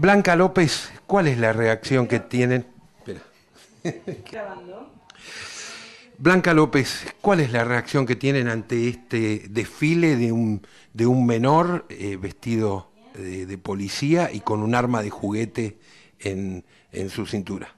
Blanca López, ¿cuál es la reacción que tienen? Blanca López, ¿cuál es la reacción que tienen ante este desfile de un, menor eh, vestido de, policía y con un arma de juguete en, en su cintura?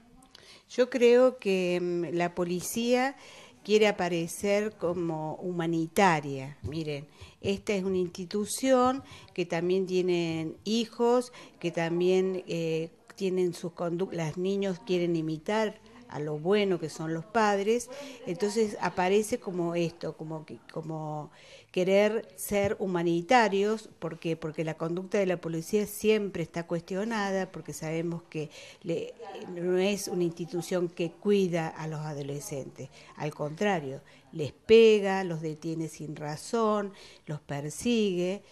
Yo creo que mm, la policía quiere aparecer como humanitaria. Miren, esta es una institución que también tienen hijos, que también eh, tienen sus conductas, las niños quieren imitar a lo bueno que son los padres, entonces aparece como esto, como, como querer ser humanitarios, porque Porque la conducta de la policía siempre está cuestionada, porque sabemos que no es una institución que cuida a los adolescentes, al contrario, les pega, los detiene sin razón, los persigue.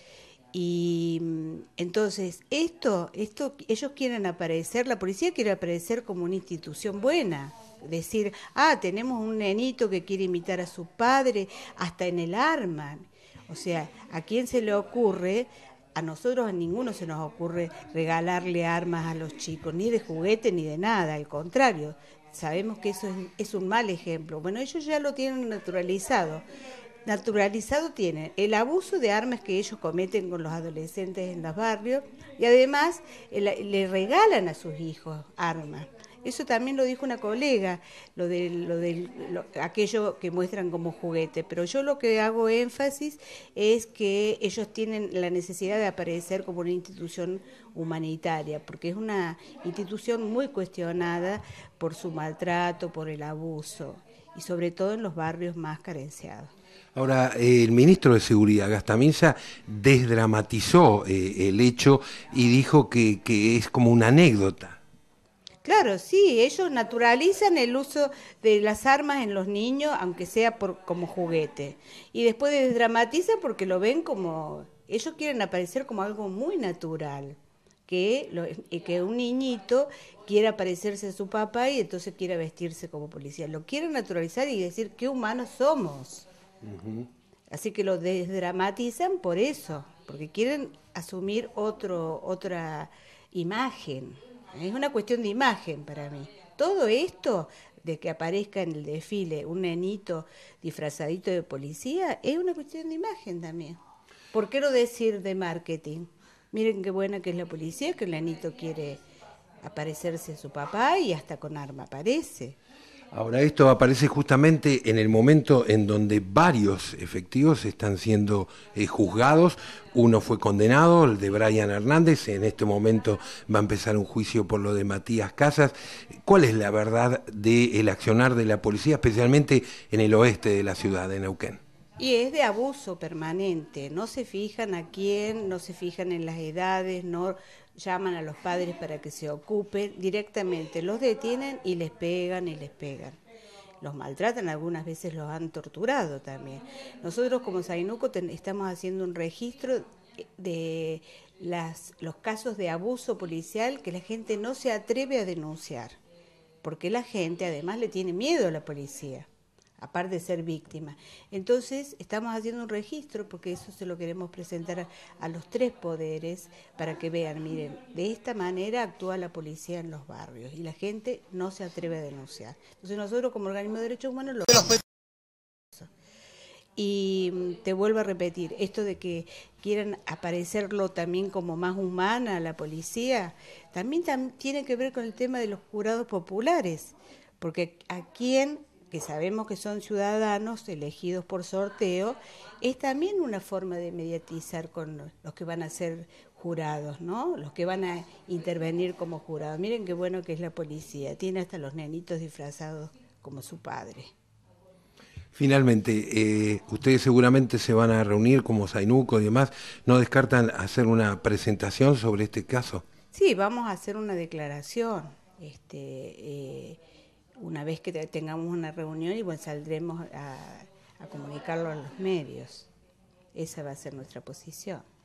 Y mm, entonces, esto, esto, ellos quieren aparecer, la policía quiere aparecer como una institución buena. Decir, ah, tenemos un nenito que quiere imitar a su padre, hasta en el arma. O sea, ¿a quién se le ocurre? A nosotros a ninguno se nos ocurre regalarle armas a los chicos, ni de juguete ni de nada, al contrario, sabemos que eso es, es un mal ejemplo. Bueno, ellos ya lo tienen naturalizado naturalizado tienen el abuso de armas que ellos cometen con los adolescentes en los barrios y además le regalan a sus hijos armas. Eso también lo dijo una colega, lo de lo del, aquello que muestran como juguete. Pero yo lo que hago énfasis es que ellos tienen la necesidad de aparecer como una institución humanitaria, porque es una institución muy cuestionada por su maltrato, por el abuso y sobre todo en los barrios más carenciados. Ahora, el ministro de Seguridad, Gastaminza, desdramatizó eh, el hecho y dijo que, es como una anécdota. Claro, sí, ellos naturalizan el uso de las armas en los niños, aunque sea como juguete. Y después desdramatizan porque lo ven como, ellos quieren aparecer como algo muy natural, que, eh, que un niñito quiera parecerse a su papá y entonces quiera vestirse como policía. Lo quieren naturalizar y decir qué humanos somos. Así que lo desdramatizan por eso, porque quieren asumir otro, otra imagen. Es una cuestión de imagen para mí. Todo esto de que aparezca en el desfile un nenito disfrazadito de policía es una cuestión de imagen también. ¿Por qué no decir de marketing? Miren qué buena que es la policía, que el nenito quiere aparecerse a su papá y hasta con arma aparece. Ahora, esto aparece justamente en el momento en donde varios efectivos están siendo eh, juzgados. Uno fue condenado, el de Brian Hernández. En este momento va a empezar un juicio por lo de Matías Casas. ¿Cuál es la verdad del accionar de la policía, especialmente en el oeste de la ciudad, de Neuquén? Y es de abuso permanente, no se fijan a quién, no se fijan en las edades, no, llaman a los padres para que se ocupen, directamente los detienen y les pegan y les pegan. Los maltratan, algunas veces los han torturado también. Nosotros como Zainuco estamos haciendo un registro de los casos de abuso policial que la gente no se atreve a denunciar, porque la gente además le tiene miedo a la policía aparte de ser víctima. Entonces, estamos haciendo un registro porque eso se lo queremos presentar a, los tres poderes para que vean, miren, de esta manera actúa la policía en los barrios y la gente no se atreve a denunciar. Entonces, nosotros como organismo de derechos humanos lo y mm, te vuelvo a repetir, esto de que quieran aparecerlo también como más humana la policía, también, tiene que ver con el tema de los jurados populares, porque a quién que sabemos que son ciudadanos elegidos por sorteo, es también una forma de mediatizar con los que van a ser jurados, ¿no? Los que van a intervenir como jurados. Miren qué bueno que es la policía, tiene hasta los nenitos disfrazados como su padre. Finalmente, eh, ustedes seguramente se van a reunir como Zainuco y demás. ¿No descartan hacer una presentación sobre este caso? Sí, vamos a hacer una declaración. Este, eh, una vez que tengamos una reunión y bueno, saldremos a, a comunicarlo a los medios. Esa va a ser nuestra posición.